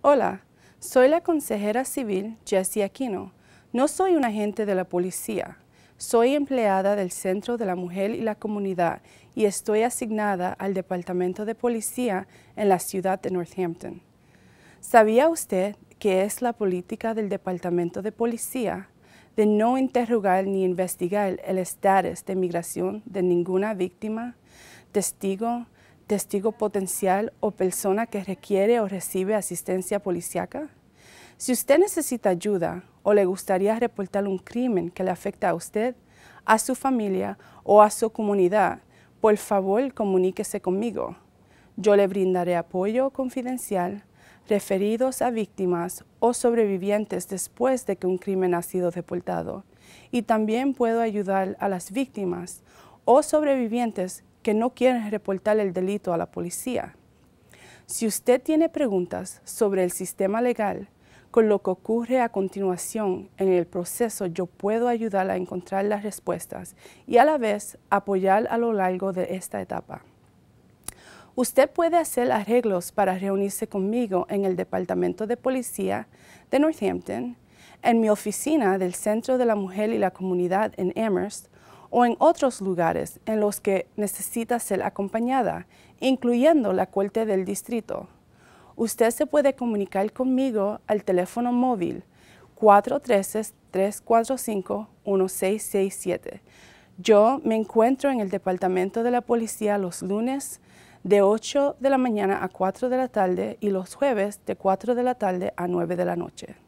Hola, soy la consejera civil Jessie Aquino. No soy un agente de la policía. Soy empleada del Centro de la Mujer y la Comunidad y estoy asignada al Departamento de Policía en la ciudad de Northampton. ¿Sabía usted que es la política del Departamento de Policía de no interrogar ni investigar el estatus de migración de ninguna víctima, testigo, testigo potencial o persona que requiere o recibe asistencia policiaca. Si usted necesita ayuda o le gustaría reportar un crimen que le afecta a usted, a su familia o a su comunidad, por favor comuníquese conmigo. Yo le brindaré apoyo confidencial referidos a víctimas o sobrevivientes después de que un crimen ha sido reportado y también puedo ayudar a las víctimas o sobrevivientes no quieren reportar el delito a la policía. Si usted tiene preguntas sobre el sistema legal, con lo que ocurre a continuación en el proceso, yo puedo ayudar a encontrar las respuestas y a la vez apoyar a lo largo de esta etapa. Usted puede hacer arreglos para reunirse conmigo en el Departamento de Policía de Northampton, en mi oficina del Centro de la Mujer y la Comunidad en Amherst o en otros lugares en los que necesita ser acompañada, incluyendo la corte del distrito. Usted se puede comunicar conmigo al teléfono móvil 413-345-1667. Yo me encuentro en el Departamento de la Policía los lunes de 8 de la mañana a 4 de la tarde y los jueves de 4 de la tarde a 9 de la noche.